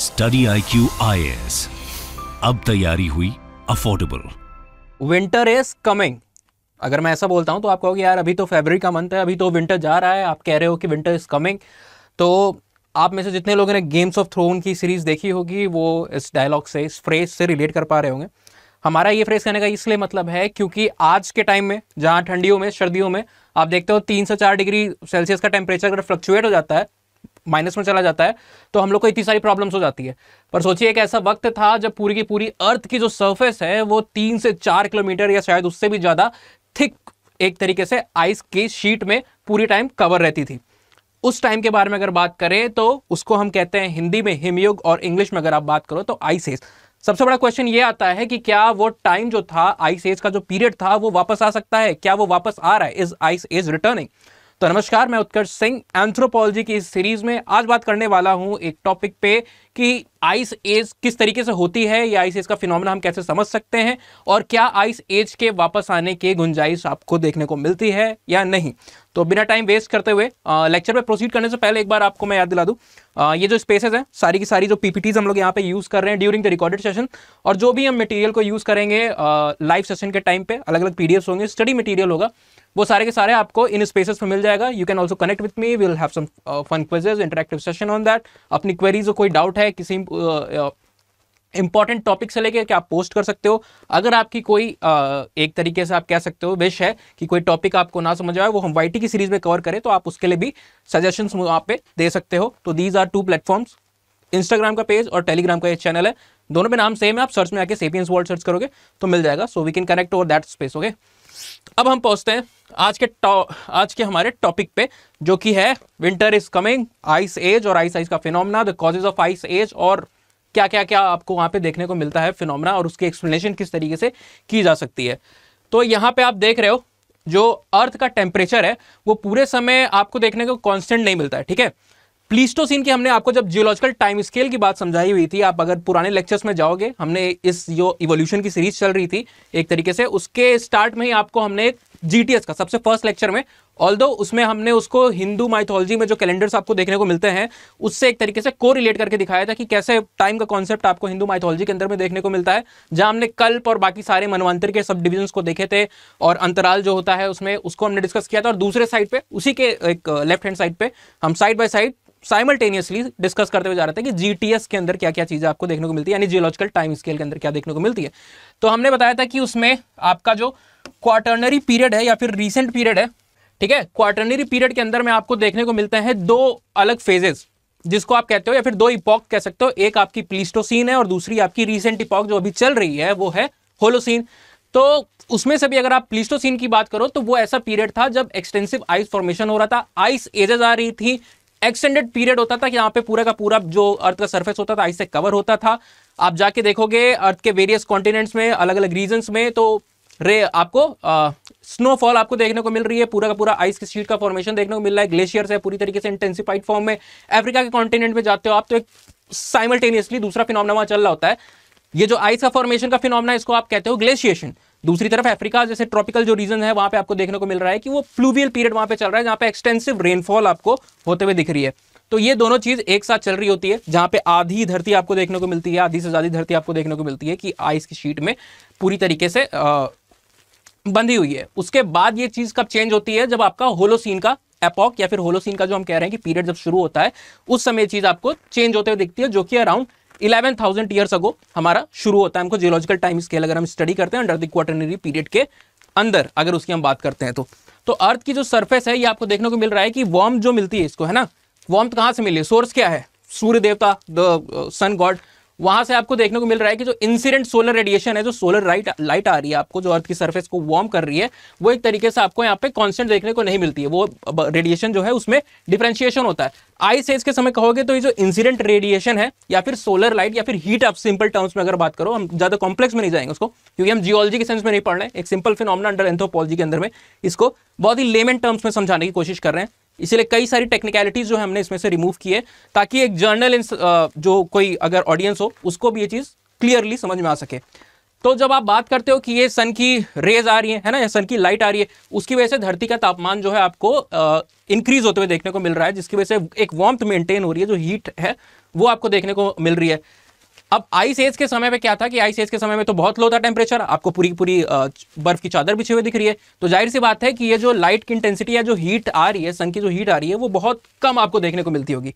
study I Q आई अब तैयारी हुई अफोर्डेबल विंटर इज कमिंग अगर मैं ऐसा बोलता हूं तो आप कहोगे यार अभी तो फेबरी का मंथ है अभी तो विंटर जा रहा है आप कह रहे हो कि विंटर इज कमिंग तो आप में से जितने लोगों ने गेम्स ऑफ थ्रोन की सीरीज़ देखी होगी वो इस डायलॉग से इस फ्रेज से रिलेट कर पा रहे होंगे हमारा ये फ्रेज कहने का इसलिए मतलब है क्योंकि आज के टाइम में जहाँ ठंडियों में सर्दियों में आप देखते हो तीन से चार डिग्री सेल्सियस का टेम्परेचर अगर फ्लक्चुएट हो जाता है माइनस में चला जाता है तो हम लोग को इतनी सारी प्रॉब्लम्स हो जाती है पर सोचिए एक ऐसा वक्त था जब पूरी की पूरी अर्थ की जो सर्फेस है वो तीन से चार किलोमीटर या शायद उससे भी ज़्यादा थिक एक तरीके से आइस की शीट में पूरी टाइम कवर रहती थी उस टाइम के बारे में अगर बात करें तो उसको हम कहते हैं हिंदी में हिमयुग और इंग्लिश में अगर आप बात करो तो आइस एज सबसे बड़ा क्वेश्चन ये आता है कि क्या वो टाइम जो था आइस एज का जो पीरियड था वो वापस आ सकता है क्या वो वापस आ रहा है इज आइस एज रिटर्निंग तो नमस्कार मैं उत्कर्ष सिंह एंथ्रोपोलॉजी की इस सीरीज में आज बात करने वाला हूं एक टॉपिक पे कि आइस एज किस तरीके से होती है या आइस एज का फिनोमेना हम कैसे समझ सकते हैं और क्या आइस एज के वापस आने की गुंजाइश आपको देखने को मिलती है या नहीं तो बिना टाइम वेस्ट करते हुए लेक्चर पे प्रोसीड करने से पहले एक बार आपको मैं याद दिला दूँ ये जो स्पेसेस हैं सारी की सारी जो पीपीटीज हम लोग यहाँ पे यूज़ कर रहे हैं ड्यूरिंग द रिकॉर्डेड सेशन और जो भी हम मटेरियल को यूज़ करेंगे लाइव सेशन के टाइम पे अलग अलग पीडीएफ्स होंगे स्टडी मटेरियल होगा वो सारे के सारे आपको इन स्पेसेस पर मिल जाएगा you can also connect with me will have some fun quizzes interactive session on that अपनी क्वेरीज कोई डाउट है किसी इंपॉर्टेंट uh, टॉपिक uh, से लेके आप पोस्ट कर सकते हो अगर आपकी कोई आ, uh, एक तरीके से आप कह सकते हो विश है कि कोई टॉपिक आपको ना समझ आए वो हम वाई की सीरीज में कवर करें तो आप उसके लिए भी सजेशन वहाँ पे दे सकते हो तो these are two platforms Instagram का पेज और टेलीग्राम का एक चैनल है दोनों में नाम सेम है आप सर्च में आके सेपियंस वर्ल्ड सर्च करोगे तो मिल जाएगा so we can connect over that space okay अब हम पहुंचते हैं आज के आज के हमारे टॉपिक पे जो कि है winter is coming ice age और आइस आइस का phenomena the causes of ice age और क्या क्या क्या आपको वहां पे देखने को मिलता है फिनोमना और उसकी एक्सप्लेनेशन किस तरीके से की जा सकती है तो यहाँ पे आप देख रहे हो जो अर्थ का टेम्परेचर है वो पूरे समय आपको देखने को कॉन्स्टेंट नहीं मिलता है ठीक है प्लीस्टोसिन की हमने आपको जब जियोलॉजिकल टाइम स्केल की बात समझाई हुई थी आप अगर पुराने लेक्चर्स में जाओगे हमने इस जो इवोल्यूशन की सीरीज चल रही थी एक तरीके से उसके स्टार्ट में ही आपको हमने एक जीटीएस का सबसे फर्स्ट लेक्चर में ऑल उसमें हमने उसको हिंदू माइथोलॉजी में जो कैलेंडर्स आपको देखने को मिलते हैं उससे एक तरीके से को रिलेट करके दिखाया था कि कैसे टाइम का कॉन्सेप्ट आपको हिंदू माइथोलॉजी के अंदर में देखने को मिलता है जहां हमने कल्प और बाकी सारे मनवंतर के सब डिविजन्स को देखे थे और अंतराल जो होता है उसमें उसको हमने डिस्कस किया था और दूसरे साइड पर उसी के एक लेफ्ट हैंड साइड पर हम side by side simultaneously discuss करते हुए जा रहे थे कि जी के अंदर क्या क्या चीज़ें आपको देखने को मिलती है यानी जियोलॉजिकल टाइम स्केल के अंदर क्या देखने को मिलती है तो हमने बताया था कि उसमें आपका जो क्वार्टरनरी पीरियड है या फिर रिसेंट पीरियड है ठीक है क्वार्टरनरी पीरियड के अंदर में आपको देखने को मिलते हैं दो अलग फेजेस जिसको आप कहते हो या फिर दो इपॉक कह सकते हो एक आपकी प्लीस्टोसीन है और दूसरी आपकी रिसेंट इपॉक जो अभी चल रही है वो है होलोसिन तो उसमें से भी अगर आप प्लीस्टोसिन की बात करो तो वो ऐसा पीरियड था जब एक्सटेंसिव आइस फॉर्मेशन हो रहा था आइस एजेस आ रही थी एक्सटेंडेड पीरियड होता था कि यहाँ पे पूरा का पूरा जो अर्थ का सरफेस होता था आइस से कवर होता था आप जाके देखोगे अर्थ के वेरियस कॉन्टिनेंट्स में अलग अलग रीजन्स में तो रे आपको स्नोफॉल आपको देखने को मिल रही है पूरा का पूरा आइस की शीट का फॉर्मेशन देखने को मिल रहा है ग्लेशियर्स है पूरी तरीके से इंटेंसिफाइड फॉर्म में अफ्रीका के कॉन्टिनेंट में जाते हो आप तो एक साइमल्टेनियसली दूसरा फिनोमना वहाँ चल रहा होता है ये जो आइस का फॉर्मेशन का फिनोमना इसको आप कहते हो ग्लेशिएशन दूसरी तरफ अफ्रीका जैसे ट्रॉपिकल जो रीजन है वहां पे आपको देखने को मिल रहा है कि वो फ्लूवियल पीरियड वहां पे चल रहा है जहां पे एक्सटेंसिव रेनफॉल आपको होते हुए दिख रही है तो ये दोनों चीज एक साथ चल रही होती है जहां पे आधी धरती आपको देखने को मिलती है आधी से ज्यादा धरती आपको देखने को मिलती है कि आइस की शीट में पूरी तरीके से बंधी हुई है उसके बाद ये चीज कब चेंज होती है जब आपका होलोसीन का एपॉक या फिर होलोसीन का जो हम कह रहे हैं कि पीरियड जब शुरू होता है उस समय चीज आपको चेंज होते हुए दिखती है जो कि around eleven thousand years ago हमारा शुरू होता है हमको जियोलॉजिकल टाइम स्केल अगर हम स्टडी करते हैं अंडर द क्वार्टनरी पीरियड के अंदर अगर उसकी हम बात करते हैं तो तो अर्थ की जो सरफेस है ये आपको देखने को मिल रहा है कि वॉर्म जो मिलती है इसको है ना वॉर्म कहाँ से मिली सोर्स क्या है सूर्य देवता द सन गॉड वहां से आपको देखने को मिल रहा है कि जो इंसिडेंट सोलर रेडिएशन है जो सोलर लाइट लाइट आ रही है आपको जो अर्थ की सर्फेस को वार्म कर रही है वो एक तरीके से आपको यहाँ पे कॉन्स्टेंट देखने को नहीं मिलती है वो रेडिएशन जो है उसमें डिफ्रेंशिएशन होता है आई सेज के समय कहोगे तो ये जो इंसिडेंट रेडिएशन है या फिर सोलर लाइट या फिर हीट आप सिंपल टर्म्स में अगर बात करो हम ज्यादा कॉम्प्लेक्स में नहीं जाएंगे उसको क्योंकि हम जियोलॉजी के सेंस में नहीं पढ़ रहे हैं एक सिंपल फिनोमना अंडर एंथोपोलॉजी के अंदर में इसको बहुत ही लेमन टर्म्स में समझाने की कोशिश कर रहे हैं इसीलिए कई सारी टेक्निकलिटीज़ जो है हमने इसमें से रिमूव किए ताकि एक जर्नल जो कोई अगर ऑडियंस हो उसको भी ये चीज़ क्लियरली समझ में आ सके तो जब आप बात करते हो कि ये सन की रेज आ रही है है ना या सन की लाइट आ रही है उसकी वजह से धरती का तापमान जो है आपको इंक्रीज होते हुए देखने को मिल रहा है जिसकी वजह से एक वार्म मेंटेन हो रही है जो हीट है वो आपको देखने को मिल रही है अब आइस एज के समय में क्या था कि आइस एज के समय में तो बहुत लो था टेम्परेचर आपको पूरी पूरी बर्फ की चादर बिछी हुई दिख रही है तो जाहिर सी बात है कि ये जो लाइट की इंटेंसिटी या जो हीट आ रही है सन की जो हीट आ रही है वो बहुत कम आपको देखने को मिलती होगी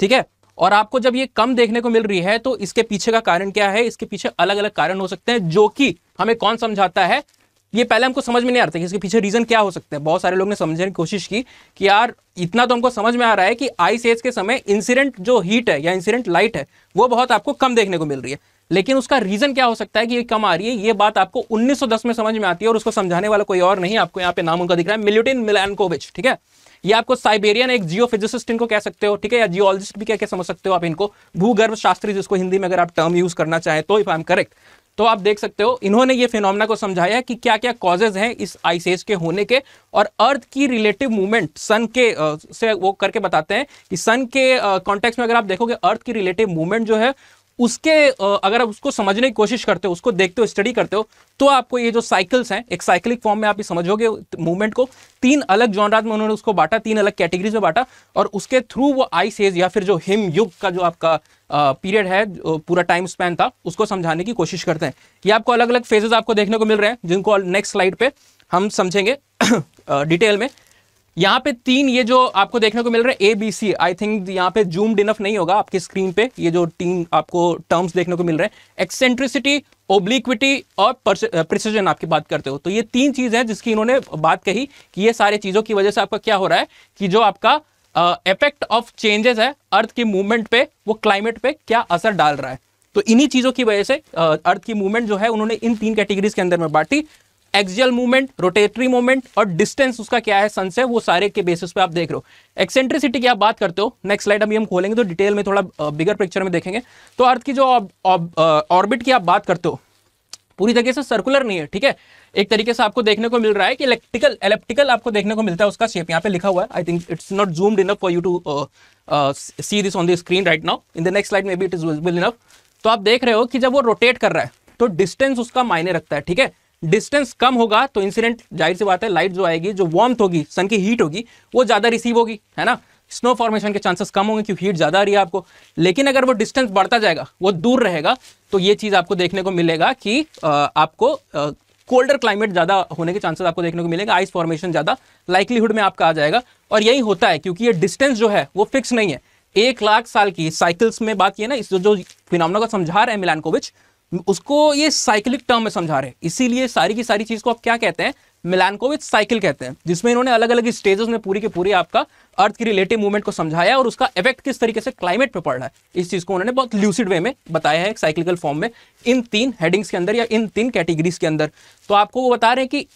ठीक है और आपको जब ये कम देखने को मिल रही है तो इसके पीछे का कारण क्या है इसके पीछे अलग अलग कारण हो सकते हैं जो कि हमें कौन समझाता है ये पहले हमको समझ में नहीं आ रहा था कि इसके पीछे रीज़न क्या हो सकता है बहुत सारे लोग ने समझने की कोशिश की कि यार इतना तो हमको समझ में आ रहा है कि आइस एज के समय इंसिडेंट जो हीट है या इंसिडेंट लाइट है वो बहुत आपको कम देखने को मिल रही है लेकिन उसका रीज़न क्या हो सकता है कि ये कम आ रही है ये बात आपको 1910 में समझ में आती है और उसको समझाने वाला कोई और नहीं आपको यहाँ पे नाम उनका दिख रहा है मिल्यूटिन मिलानकोविच ठीक है ये आपको साइबेरियन एक जियो फिजिसिस्ट इनको कह सकते हो ठीक है या जियोलॉजिस्ट भी क्या क्या समझ सकते हो आप इनको भूगर्भ शास्त्री जिसको हिंदी में अगर आप टर्म यूज करना चाहें तो इफ आई एम करेक्ट तो आप देख सकते हो इन्होंने ये फिनोमिना को समझाया कि क्या क्या कॉजेज हैं इस आइस एज के होने के और अर्थ की रिलेटिव मूवमेंट सन के से वो करके बताते हैं कि सन के कॉन्टेक्स्ट में अगर आप देखोगे अर्थ की रिलेटिव मूवमेंट जो है उसके अगर आप उसको समझने की कोशिश करते हो उसको देखते हो स्टडी करते हो तो आपको ये जो साइकिल्स हैं एक साइकिलिक फॉर्म में आप ये समझोगे मूवमेंट को तीन अलग जॉनराज में उन्होंने उसको बांटा तीन अलग कैटेगरीज में बांटा और उसके थ्रू वो आइस एज या फिर जो हिम युग का जो आपका पीरियड है पूरा टाइम स्पैन था उसको समझाने की कोशिश करते हैं ये आपको अलग अलग फेजेज आपको देखने को मिल रहे हैं जिनको नेक्स्ट स्लाइड पर हम समझेंगे डिटेल में यहाँ पे तीन ये जो आपको देखने को मिल रहा है A B C I think यहाँ पे जूम्ड इनफ नहीं होगा आपकी स्क्रीन पे ये जो तीन आपको टर्म्स देखने को मिल रहे हैं एक्सेंट्रिसिटी ओब्लिक्विटी और प्रिसीजन आपकी बात करते हो तो ये तीन चीज़ है जिसकी इन्होंने बात कही कि ये सारी चीज़ों की वजह से आपका क्या हो रहा है कि जो आपका इफेक्ट ऑफ चेंजेस है अर्थ की मूवमेंट पे वो क्लाइमेट पे क्या असर डाल रहा है तो इन्हीं चीज़ों की वजह से अर्थ की मूवमेंट जो है उन्होंने इन तीन कैटेगरीज के अंदर में बांटी एक्सियल मूवमेंट रोटेटरी मूवमेंट और डिस्टेंस उसका क्या है सन से वो सारे के बेसिस पे आप देख रहे हो एक्सेंट्रिसिटी की आप बात करते हो नेक्स्ट स्लाइड अभी हम खोलेंगे तो डिटेल में थोड़ा बिगर पिक्चर में देखेंगे तो अर्थ की जो ऑर्बिट की आप बात करते हो पूरी तरीके से सर्कुलर नहीं है ठीक है एक तरीके से आपको देखने को मिल रहा है कि इलेक्ट्रिकल इलेक्ट्रिकल आपको देखने को मिलता है उसका शेप यहाँ पे लिखा हुआ है I think it's not zoomed enough for you to see this on the screen right now in the next slide में be it is visible enough तो आप देख रहे हो कि जब वो रोटेट कर रहा है तो डिस्टेंस उसका मायने रखता है ठीक है डिस्टेंस कम होगा तो इंसिडेंट जाहिर सी बात है लाइट जो आएगी जो वार्म होगी सन की हीट होगी वो ज़्यादा रिसीव होगी है ना स्नो फॉर्मेशन के चांसेस कम होंगे क्योंकि हीट ज़्यादा आ रही है आपको लेकिन अगर वो डिस्टेंस बढ़ता जाएगा वो दूर रहेगा तो ये चीज़ आपको देखने को मिलेगा कि आ, आपको कोल्डर क्लाइमेट ज़्यादा होने के चांसेस आपको देखने को मिलेगा आइस फॉर्मेशन ज़्यादा लाइकलीहुड में आपका आ जाएगा और यही होता है क्योंकि ये डिस्टेंस जो है वो फिक्स नहीं है एक लाख साल की साइकिल्स में बात की है ना इस जो, जो का को समझा रहे हैं मिलानकोविच उसको ये साइकिलिक टर्म में समझा रहे हैं इसीलिए सारी की सारी चीज़ को आप क्या कहते हैं मिलानकोविथ साइकिल कहते हैं जिसमें इन्होंने अलग अलग स्टेजेस में पूरी के पूरी आपका अर्थ की रिलेटिव मूवमेंट को समझाया और उसका इफेक्ट किस तरीके से क्लाइमेट पे पड़ रहा है इस चीज़ को उन्होंने बहुत ल्यूसिड वे में बताया है एक साइकिलिकल फॉर्म में इन तीन हेडिंग्स के अंदर या इन तीन कैटेगरीज के अंदर तो आपको वो बता रहे हैं कि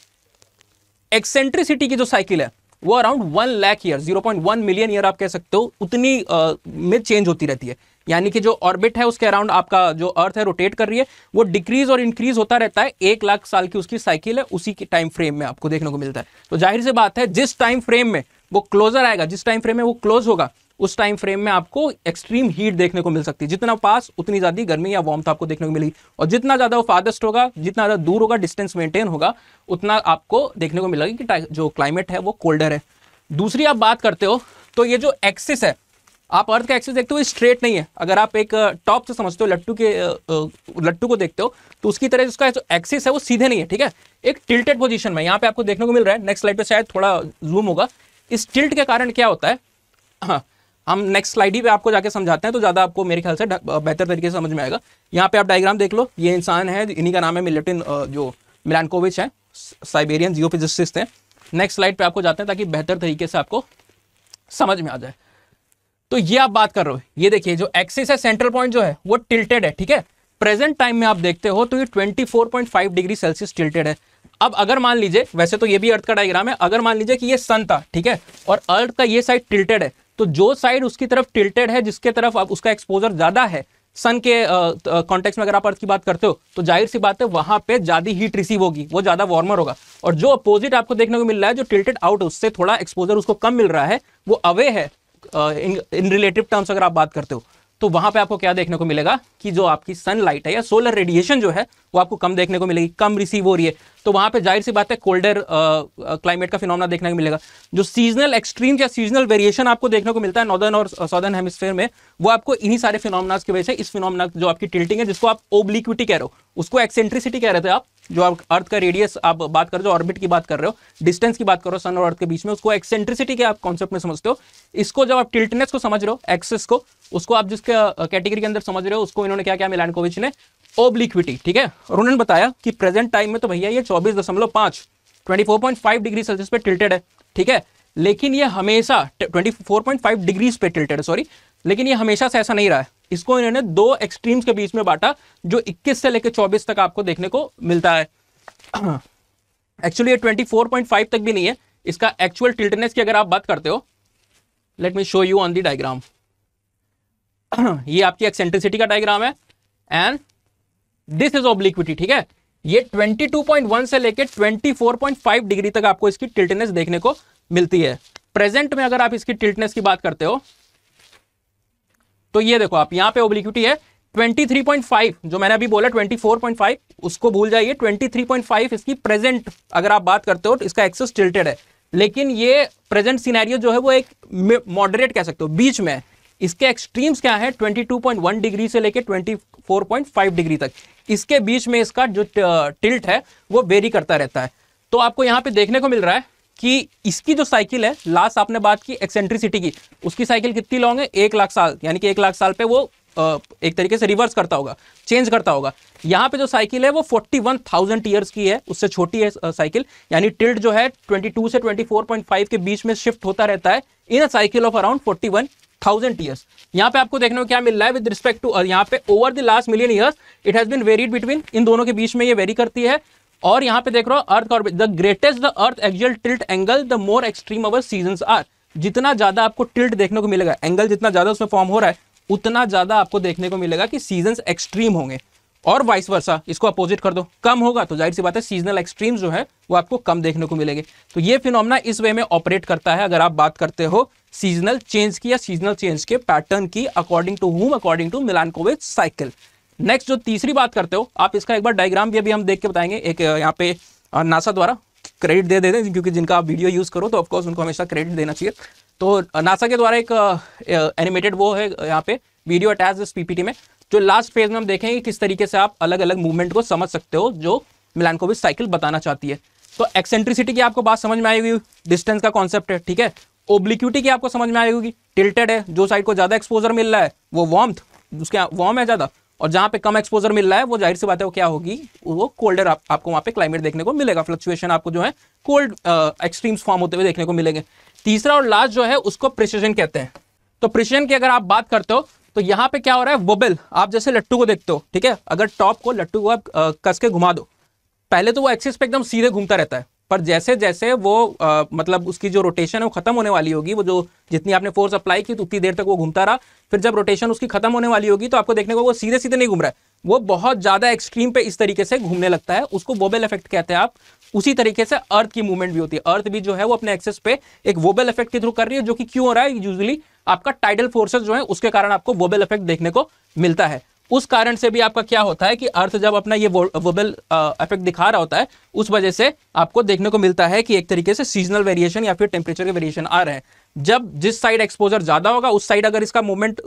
एक्सेंट्रिसिटी की जो साइकिल है वो around one lakh year zero point one million year आप कह सकते हो उतनी आ, में चेंज होती रहती है यानी कि जो ऑर्बिट है उसके अराउंड आपका जो अर्थ है रोटेट कर रही है वो डिक्रीज और इंक्रीज होता रहता है एक लाख साल की उसकी साइकिल है उसी के टाइम फ्रेम में आपको देखने को मिलता है तो जाहिर सी बात है जिस टाइम फ्रेम में वो क्लोजर आएगा जिस टाइम फ्रेम में वो क्लोज होगा उस टाइम फ्रेम में आपको एक्सट्रीम हीट देखने को मिल सकती है जितना पास उतनी ज़्यादा गर्मी या वार्म आपको देखने को मिलेगी और जितना ज़्यादा वो फादेस्ट होगा जितना ज़्यादा दूर होगा डिस्टेंस मेंटेन होगा उतना आपको देखने को मिलेगा कि जो क्लाइमेट है वो कोल्डर है दूसरी आप बात करते हो तो ये जो एक्सिस है आप अर्थ का एक्सेस देखते हो स्ट्रेट नहीं है अगर आप एक टॉप uh, से समझते हो लट्टू के uh, uh, लट्टू को देखते हो तो उसकी तरह उसका जो एक्सेस है वो सीधे नहीं है ठीक है एक टिल्टेड पोजीशन में यहाँ पे आपको देखने को मिल रहा है नेक्स्ट स्लाइड पे शायद थोड़ा जूम होगा इस टिल्ट के कारण क्या होता है हाँ हम नेक्स्ट स्लाइड ही पे आपको जाके समझाते हैं तो ज़्यादा आपको मेरे ख्याल से बेहतर तरीके से समझ में आएगा यहाँ पे आप डायग्राम देख लो ये इंसान है इन्हीं का नाम है मिलेटिन जो मिलानकोविच है साइबेरियन जियोफिजिसिस्ट हैं नेक्स्ट स्लाइड पर आपको जाते हैं ताकि बेहतर तरीके से आपको समझ में आ जाए तो ये आप बात कर रहे हो ये देखिए जो एक्सिस है सेंट्रल पॉइंट जो है वो टिल्टेड है ठीक है प्रेजेंट टाइम में आप देखते हो तो ये 24.5 डिग्री सेल्सियस टिल्टेड है अब अगर मान लीजिए वैसे तो ये भी अर्थ का डायग्राम है अगर मान लीजिए कि ये सन था ठीक है और अर्थ का ये साइड टिल्टेड है तो जो साइड उसकी तरफ टिल्टेड है जिसके तरफ अब उसका एक्सपोजर ज्यादा है सन के कॉन्टेक्स में अगर आप अर्थ की बात करते हो तो जाहिर सी बात है वहां पे ज्यादा हीट रिसीव होगी वो ज्यादा वार्मर होगा और जो अपोजिट आपको देखने को मिल रहा है जो टिल्टेड आउट उससे थोड़ा एक्सपोजर उसको कम मिल रहा है वो अवे है इन रिलेटिव टर्म्स अगर आप बात करते हो तो वहां पे आपको क्या देखने को मिलेगा कि जो आपकी सनलाइट है या सोलर रेडिएशन जो है वो आपको कम देखने को मिलेगी कम रिसीव हो रही है तो वहां पे जाहिर सी बात है कोल्डर क्लाइमेट का फिनोमना देखने को मिलेगा जो सीजनल एक्सट्रीम या सीजनल वेरिएशन आपको देखने को मिलता है नॉर्दर्न और सदर्न हेमिस्फेयर में वो आपको इन्हीं सारे फिनोमनाज की वजह से इस फिनोमना जो आपकी टिल्टिंग है जिसको आप ओब्लिक्विटी कह रहे हो उसको एक्सेंट्रिसिटी कह रहे थे आप जो आप अर्थ का रेडियस आप बात कर रहे हो ऑर्बिट की बात कर रहे हो डिस्टेंस की बात कर रहे हो सन और अर्थ के बीच में उसको एक्सेंट्रिसिटी के आप कॉन्सेप्ट में समझते हो इसको जब आप टिल्टनेस को समझ रहे हो एक्सेस को उसको आप जिसके कैटेगरी के अंदर समझ रहे हो उसको इन्होंने क्या क्या कोविच ने ओब्लिक्विटी ठीक है और उन्होंने बताया कि प्रेजेंट टाइम में तो भैया ये चौबीस दशमलव पाँच twenty four point five degree Celsius पे टिल्टेड है ठीक है लेकिन ये हमेशा फाइव डिग्रीज पे टिल्टेड है सॉरी लेकिन ये हमेशा से ऐसा नहीं रहा है इसको इन्होंने दो एक्सट्रीम्स के बीच में बांटा जो 21 से लेकर 24 तक आपको देखने को मिलता है एक्चुअली ये 24.5 तक भी नहीं है इसका एक्चुअल टिल्टनेस की अगर आप बात करते हो let me show you on the diagram ये आपकी एक्सेंट्रिसिटी का डायग्राम है एंड दिस इज ऑब्लिक्विटी ठीक है ये 22.1 से लेकर 24.5 डिग्री तक आपको इसकी टिल्टनेस देखने को मिलती है प्रेजेंट में अगर आप इसकी टिल्टनेस की बात करते हो तो ये देखो आप यहाँ पे ओब्लिक्यूटी है 23.5 जो मैंने अभी बोला 24.5 उसको भूल जाइए 23.5 इसकी प्रेजेंट अगर आप बात करते हो तो इसका एक्सेस टिल्टेड है लेकिन ये प्रेजेंट सिनेरियो जो है वो एक मॉडरेट कह सकते हो बीच में इसके एक्सट्रीम्स क्या है 22.1 डिग्री से लेके 24.5 डिग्री तक इसके बीच में इसका जो टिल्ट है वो वेरी करता रहता है तो आपको यहाँ पे देखने को मिल रहा है कि इसकी जो साइकिल है लास्ट आपने बात की एक्सेंट्रिसिटी की उसकी साइकिल कितनी लॉन्ग है एक लाख साल यानी कि एक लाख साल पे वो एक तरीके से रिवर्स करता होगा चेंज करता होगा यहाँ पे जो साइकिल है वो फोर्टी वन थाउजेंड ईयर्स की है उससे छोटी है साइकिल यानी टिल्ड जो है ट्वेंटी टू से ट्वेंटी फोर पॉइंट फाइव के बीच में शिफ्ट होता रहता है in a cycle of around forty one thousand years यहाँ पे आपको देखने को क्या मिल रहा है विद रिस्पेक्ट टू यहाँ पे over the last million years it has been varied between इन दोनों के बीच में ये वेरी करती है और यहाँ पे देख रहे हो earth orbit the greatest the earth actual tilt angle the more extreme our season are जितना ज़्यादा आपको टिल्ट देखने को मिलेगा एंगल जितना ज़्यादा उसमें फॉर्म हो रहा है उतना ज़्यादा आपको देखने को मिलेगा कि सीजन एक्सट्रीम होंगे और वाइस वर्षा इसको अपोजिट कर दो कम होगा तो जाहिर सी बात है सीजनल एक्सट्रीम जो है वो आपको कम देखने को मिलेंगे तो ये फिनोमना इस वे में ऑपरेट करता है अगर आप बात करते हो सीजनल चेंज की या सीजनल चेंज के पैटर्न की according to um according to Milankovitch cycle next जो तीसरी बात करते हो आप इसका एक बार डायग्राम भी अभी हम देख के बताएंगे एक यहाँ पे नासा द्वारा क्रेडिट दे देते दे क्योंकि जिनका आप वीडियो यूज़ करो तो ऑफकोर्स उनको हमेशा क्रेडिट देना चाहिए तो नासा के द्वारा एक एनिमेटेड वो है यहाँ पे वीडियो अटैच इस पीपीटी में जो लास्ट फेज में हम देखेंगे किस तरीके से आप अलग अलग मूवमेंट को समझ सकते हो जो मिलानकोविच साइकिल बताना चाहती है तो एक्सेंट्रिसिटी की आपको बात समझ में आएगी डिस्टेंस का कॉन्सेप्ट है ठीक है ओब्लिक्यूटी की आपको समझ में आएगी टिल्टेड है जो साइड को ज़्यादा एक्सपोजर मिल रहा है वो वॉम्थ उसके वार्म है ज़्यादा और जहां पे कम एक्सपोजर मिल रहा है वो जाहिर सी बात है वो क्या होगी वो कोल्डर आप, आपको वहां पे क्लाइमेट देखने को मिलेगा फ्लक्चुएशन आपको जो है कोल्ड एक्सट्रीम्स फॉर्म होते हुए देखने को मिलेंगे तीसरा और लास्ट जो है उसको प्रिसीजन कहते हैं तो प्रिसीजन की अगर आप बात करते हो तो यहाँ पे क्या हो रहा है वोबेल आप जैसे लट्टू को देखते हो ठीक है अगर टॉप को लट्टू को आप uh, कस के घुमा दो पहले तो वो एक्सिस पे एकदम सीधे घूमता रहता है पर जैसे जैसे वो आ, मतलब उसकी जो रोटेशन है वो खत्म होने वाली होगी वो जो जितनी आपने फोर्स अप्लाई की तो उतनी देर तक वो घूमता रहा फिर जब रोटेशन उसकी खत्म होने वाली होगी तो आपको देखने को वो सीधे सीधे नहीं घूम रहा है वो बहुत ज़्यादा एक्सट्रीम पे इस तरीके से घूमने लगता है उसको वोबेल इफेक्ट कहते हैं आप उसी तरीके से अर्थ की मूवमेंट भी होती है अर्थ भी जो है वो अपने एक्सेस पे एक वोबेल इफेक्ट के थ्रू कर रही है जो कि क्यों हो रहा है यूजली आपका टाइडल फोर्सेज जो है उसके कारण आपको वोबेल इफेक्ट देखने को मिलता है उस कारण से भी आपका क्या होता है कि अर्थ जब अपना ये वोबल इफेक्ट दिखा रहा होता है उस वजह से आपको देखने को मिलता है कि एक तरीके से सीजनल वेरिएशन या फिर टेम्परेचर के वेरिएशन आ रहे हैं जब जिस साइड एक्सपोजर ज़्यादा होगा उस साइड अगर इसका मूवमेंट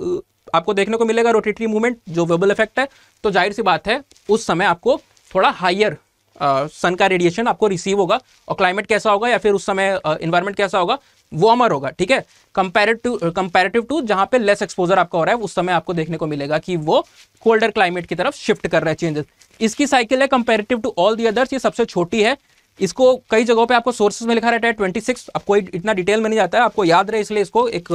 आपको देखने को मिलेगा रोटेटरी मूवमेंट जो वेबल इफेक्ट है तो जाहिर सी बात है उस समय आपको थोड़ा हाइयर सन का रेडिएशन आपको रिसीव होगा और क्लाइमेट कैसा होगा या फिर उस समय इन्वायरमेंट कैसा होगा वार्मर होगा ठीक है कंपेरेटिव कंपेरेटिव टू जहां पे लेस एक्सपोजर आपका हो रहा है उस समय आपको देखने को मिलेगा कि वो कोल्डर क्लाइमेट की तरफ शिफ्ट कर रहा है चेंजेस इसकी साइकिल है comparative to all the others ये सबसे छोटी है इसको कई जगहों पे आपको सोर्सेज में लिखा रहता है ट्वेंटी सिक्स आपको इतना डिटेल में नहीं जाता है आपको याद रहे इसलिए इसको एक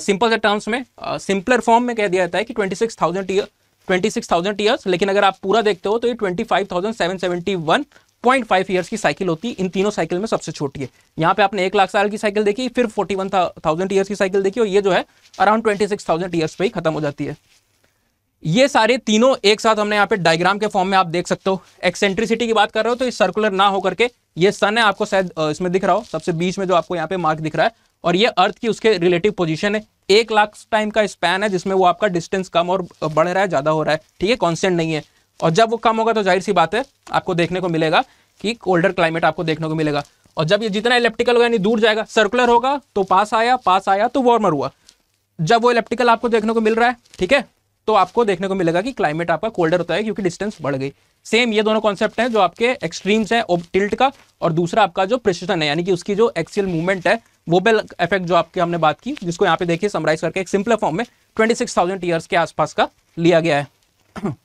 सिंपल से टर्म्स में सिंपलर फॉर्म में कह दिया जाता है कि twenty six thousand year twenty six thousand years लेकिन अगर आप पूरा देखते हो तो ये twenty five thousand seven seventy one point five years की साइकिल होती है इन तीनों साइकिल में सबसे छोटी है यहाँ पे आपने एक लाख साल की साइकिल देखी फिर फोर्टी वन थाउजेंड ईयर्स की साइकिल देखी और ये जो है around twenty six thousand years पर ही खत्म हो जाती है ये सारे तीनों एक साथ हमने यहाँ पे डायग्राम के फॉर्म में आप देख सकते हो एक्सेंट्रिसिटी की बात कर रहे हो तो ये सर्कुलर ना होकर के ये सन है आपको शायद इसमें दिख रहा हो सबसे बीच में जो आपको यहाँ पे मार्क दिख रहा है और ये अर्थ की उसके रिलेटिव पोजिशन है एक लाख टाइम का स्पैन है जिसमें वो आपका डिस्टेंस कम और बढ़ रहा है ज़्यादा हो रहा है ठीक है कॉन्स्टेंट नहीं है और जब वो कम होगा तो जाहिर सी बात है आपको देखने को मिलेगा कि कोल्डर क्लाइमेट आपको देखने को मिलेगा और जब ये जितना इलेप्टिकल होगा यानी दूर जाएगा सर्कुलर होगा तो पास आया पास आया तो वार्मर हुआ जब वो इलेप्टिकल आपको देखने को मिल रहा है ठीक है तो आपको देखने को मिलेगा कि क्लाइमेट आपका कोल्डर होता है क्योंकि डिस्टेंस बढ़ गई सेम ये दोनों कॉन्सेप्ट हैं जो आपके एक्सट्रीम्स हैं टिल्ट का और दूसरा आपका जो प्रिसिशन है यानी कि उसकी जो एक्सियल मूवमेंट है वो बेल इफेक्ट जो आपके हमने बात की जिसको यहाँ पे देखिए समराइज करके एक सिंपल फॉर्म में 26,000 ईयर्स के आसपास का लिया गया है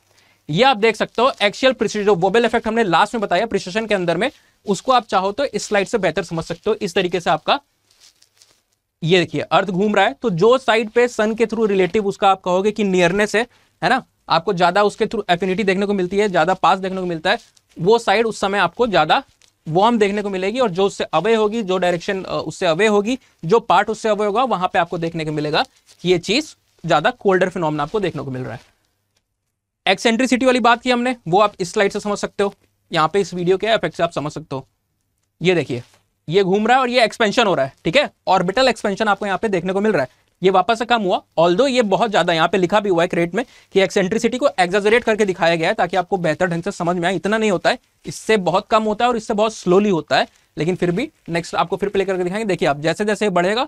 ये आप देख सकते हो एक्शियल प्रिसीजन जो वोबेल इफेक्ट हमने लास्ट में बताया प्रिसीजन के अंदर में उसको आप चाहो तो इस स्लाइड से बेहतर समझ सकते हो इस तरीके से आपका ये देखिए अर्थ घूम रहा है तो जो साइड पे सन के थ्रू रिलेटिव उसका आप कहोगे कि नियरनेस है है ना आपको ज्यादा उसके थ्रू एफिनिटी देखने को मिलती है ज्यादा पास देखने को मिलता है वो साइड उस समय आपको ज्यादा वार्म देखने को मिलेगी और जो उससे अवे होगी जो डायरेक्शन उससे अवे होगी जो पार्ट उससे अवे होगा वहां पे आपको देखने को मिलेगा ये चीज ज्यादा कोल्डर फिनोमना आपको देखने को मिल रहा है एक्सेंट्रिसिटी वाली बात की हमने वो आप इस स्लाइड से समझ सकते हो यहाँ पे इस वीडियो के इफेक्ट से आप समझ सकते हो ये देखिए ये घूम रहा है और ये एक्सपेंशन हो रहा है ठीक है ऑर्बिटल एक्सपेंशन आपको यहाँ पे देखने को मिल रहा है ये वापस से कम हुआ ऑल ये बहुत ज्यादा यहाँ पे लिखा भी हुआ है क्रेट में कि एक्सेंट्रिसिटी को एक्जरेट करके दिखाया गया है ताकि आपको बेहतर ढंग से समझ में आए इतना नहीं होता है इससे बहुत कम होता है और इससे बहुत स्लोली होता है लेकिन फिर भी नेक्स्ट आपको फिर प्ले करके दिखाएंगे देखिए आप जैसे जैसे बढ़ेगा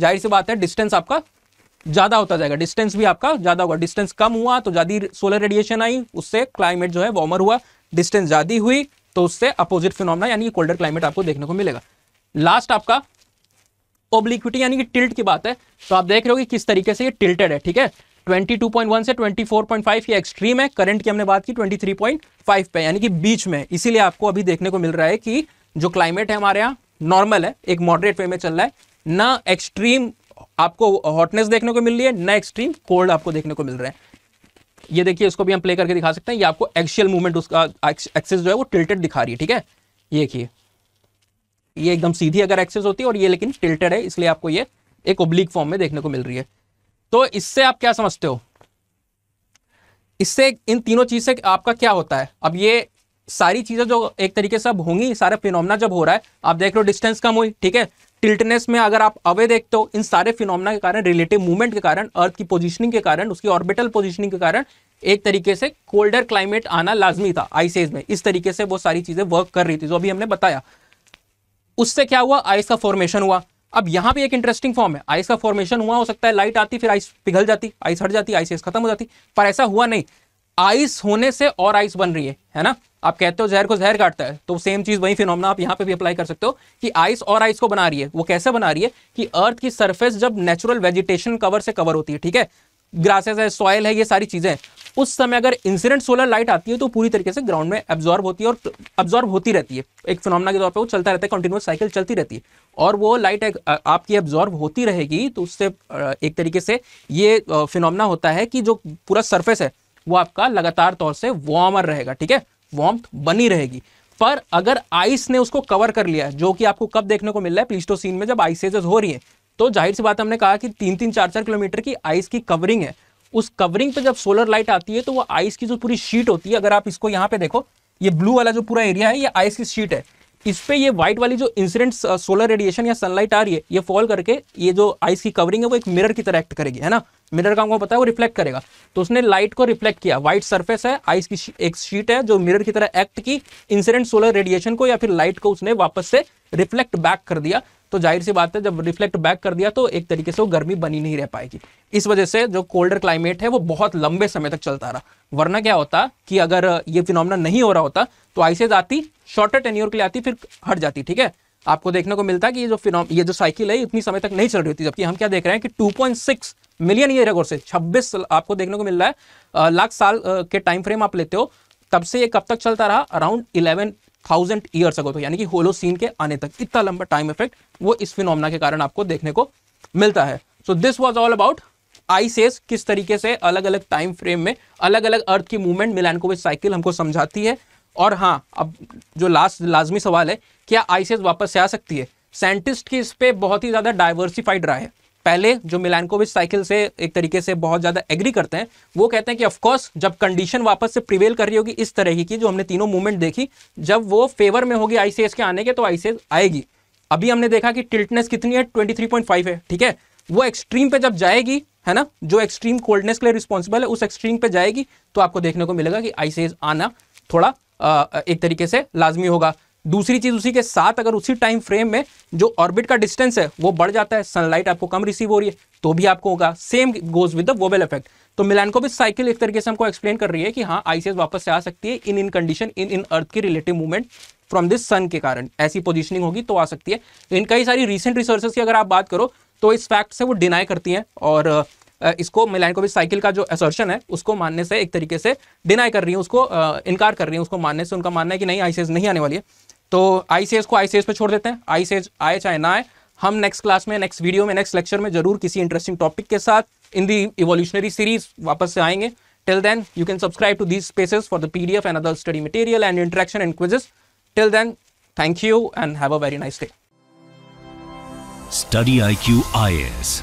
जाहिर सी बात है डिस्टेंस आपका ज्यादा होता जाएगा डिस्टेंस भी आपका ज्यादा होगा डिस्टेंस कम हुआ तो ज्यादा सोलर रेडिएशन आई उससे क्लाइमेट जो है वार्मर हुआ डिस्टेंस ज्यादा हुई तो उससे अपोजिट फिनोमना यानी कोल्डर क्लाइमेट आपको देखने को मिलेगा लास्ट आपका ओब्लिक्विटी यानी कि टिल्ट की बात है तो आप देख रहे हो कि किस तरीके से ये टिल्टेड है ठीक है 22.1 से 24.5 ये एक्सट्रीम है करंट की हमने बात की 23.5 पे यानी कि बीच में इसीलिए आपको अभी देखने को मिल रहा है कि जो क्लाइमेट है हमारे यहाँ नॉर्मल है एक मॉडरेट वे में चल रहा है ना एक्सट्रीम आपको हॉटनेस देखने को मिल रही है ना एक्सट्रीम कोल्ड आपको देखने को मिल रहा है ये देखिए इसको भी हम प्ले करके दिखा सकते हैं ये आपको एक्शियल मूवमेंट उसका एक्सेस जो है वो टिल्टेड दिखा रही है ठीक है ये देखिए ये एकदम सीधी अगर एक्सेस होती है और ये लेकिन टिल्टेड है इसलिए आपको ये एक ओब्लिक फॉर्म में देखने को मिल रही है तो इससे आप क्या समझते हो इससे इन तीनों चीज़ से आपका क्या होता है अब ये सारी चीज़ें जो एक तरीके से अब होंगी सारा फिनोमना जब हो रहा है आप देख लो डिस्टेंस कम हुई ठीक है टिल्टनेस में अगर आप अवे देखते हो इन सारे फिनोमना के कारण रिलेटिव मूवमेंट के कारण अर्थ की पोजिशनिंग के कारण उसकी ऑर्बिटल पोजिशनिंग के कारण एक तरीके से कोल्डर क्लाइमेट आना लाजमी था आइसेज में इस तरीके से वो सारी चीज़ें वर्क कर रही थी जो अभी हमने बताया उससे क्या हुआ आइस का फॉर्मेशन हुआ अब यहां पे एक इंटरेस्टिंग फॉर्म है आइस का फॉर्मेशन हुआ हो सकता है लाइट आती फिर आइस पिघल जाती आइस हट जाती आइस खत्म हो जाती पर ऐसा हुआ नहीं आइस होने से और आइस बन रही है है ना आप कहते हो जहर को जहर काटता है तो सेम चीज़ वही फिनोमना आप यहाँ पे भी अप्लाई कर सकते हो कि आइस और आइस को बना रही है वो कैसे बना रही है कि अर्थ की सरफेस जब नेचुरल वेजिटेशन कवर से कवर होती है ठीक है ग्रासेस है सॉयल है ये सारी चीज़ें उस समय अगर इंसिडेंट सोलर लाइट आती है तो पूरी तरीके से ग्राउंड में एब्जॉर्ब होती है और एब्जॉर्ब होती रहती है एक फिनोमना के तौर पर वो चलता रहता है कंटिन्यूस साइकिल चलती रहती है और वो लाइट आपकी एब्जॉर्ब होती रहेगी तो उससे एक तरीके से ये फिनोमना होता है कि जो पूरा सर्फेस है वो आपका लगातार तौर से वार्मर रहेगा ठीक है वार्म बनी रहेगी पर अगर आइस ने उसको कवर कर लिया जो कि आपको कब देखने को मिल रहा है प्लीस्टोसीन में जब आइस एजेस हो रही है तो जाहिर सी बात हमने कहा कि तीन तीन चार चार किलोमीटर की आइस की कवरिंग है उस कवरिंग पे जब सोलर लाइट आती है तो वो आइस की जो पूरी शीट होती है अगर आप इसको यहाँ पे देखो ये ब्लू वाला जो पूरा एरिया है ये आइस की शीट है इस पे ये व्हाइट वाली जो इंसिडेंट सोलर रेडिएशन या सनलाइट आ रही है ये फॉल करके ये जो आइस की कवरिंग है वो एक मिरर की तरह एक्ट करेगी है ना मिरर का हमको पता है वो रिफ्लेक्ट करेगा तो उसने लाइट को रिफ्लेक्ट किया व्हाइट सरफेस है आइस की एक शीट है जो मिरर की तरह एक्ट की इंसिडेंट सोलर रेडिएशन को या फिर लाइट को उसने वापस से रिफ्लेक्ट बैक कर दिया तो जाहिर सी बात है जब रिफ्लेक्ट बैक कर दिया तो एक तरीके से वो गर्मी बनी नहीं रह पाएगी इस वजह से जो कोल्डर क्लाइमेट है वो बहुत लंबे समय तक चलता रहा वरना क्या होता कि अगर ये फिनोमना नहीं हो रहा होता तो आइसेज आती शॉर्टर टेन्योर के लिए आती फिर हट जाती ठीक है आपको देखने को मिलता है कि ये जो फिनॉम ये जो साइकिल है इतनी समय तक नहीं चल रही होती जबकि हम क्या देख रहे हैं कि 2.6 मिलियन ईयर अगोर से 26 आपको देखने को मिल रहा है लाख साल के टाइम फ्रेम आप लेते हो तब से ये कब तक चलता रहा अराउंड 11,000 थाउजेंड ईयर्स अगो तो यानी कि होलोसीन के आने तक इतना लंबा टाइम इफेक्ट वो इस फिनोमना के कारण आपको देखने को मिलता है so this was all about ices किस तरीके से अलग अलग टाइम फ्रेम में अलग अलग अर्थ की मूवमेंट मिलानकोविच साइकिल हमको समझाती है और हाँ अब जो लास्ट लाजमी सवाल है क्या आईसीएस वापस से आ सकती है साइंटिस्ट की इस पर बहुत ही ज़्यादा डाइवर्सिफाइड रहा है पहले जो मिलानकोविच साइकिल से एक तरीके से बहुत ज़्यादा एग्री करते हैं वो कहते हैं कि ऑफकोर्स जब कंडीशन वापस से प्रिवेल कर रही होगी इस तरह की जो हमने तीनों मूवमेंट देखी जब वो फेवर में होगी आईसीएस के आने के तो आईसीएस आएगी अभी हमने देखा कि टिल्टनेस कितनी है ट्वेंटी है ठीक है वो एक्सट्रीम पर जब जाएगी है ना जो एक्सट्रीम कोल्डनेस के लिए रिस्पॉन्सिबल है उस एक्सट्रीम पर जाएगी तो आपको देखने को मिलेगा कि आईसीएस आना थोड़ा एक तरीके से लाजमी होगा दूसरी चीज़ उसी के साथ अगर उसी टाइम फ्रेम में जो ऑर्बिट का डिस्टेंस है वो बढ़ जाता है सनलाइट आपको कम रिसीव हो रही है तो भी आपको होगा same goes with the wobble effect तो मिलान को भी साइकिल एक तरीके से हमको एक्सप्लेन कर रही है कि हाँ आईसीएस वापस से आ सकती है इन इन कंडीशन इन इन अर्थ की relative movement from this sun के कारण ऐसी पोजिशनिंग होगी तो आ सकती है इन कई सारी रिसेंट रिसोर्सेस की अगर आप बात करो तो इस फैक्ट से वो डिनाई करती हैं और इसको मिलानकोविच साइकिल का जो असर्शन है उसको मानने से एक तरीके से डिनाई कर रही है उसको इनकार कर रही है उसको मानने से उनका मानना है कि नहीं आईसीएस नहीं आने वाली है तो आईसीएस को आईसीएस पे छोड़ देते हैं आईसीएस आए चाहे ना आए हम नेक्स्ट क्लास में नेक्स्ट वीडियो में नेक्स्ट लेक्चर में जरूर किसी इंटरेस्टिंग टॉपिक के साथ इन दी इवोल्यूशनरी सीरीज वापस से आएंगे till then you can subscribe to these can for the P D F and other study material and interaction and quizzes till then thank you and have a very nice day study I Q I S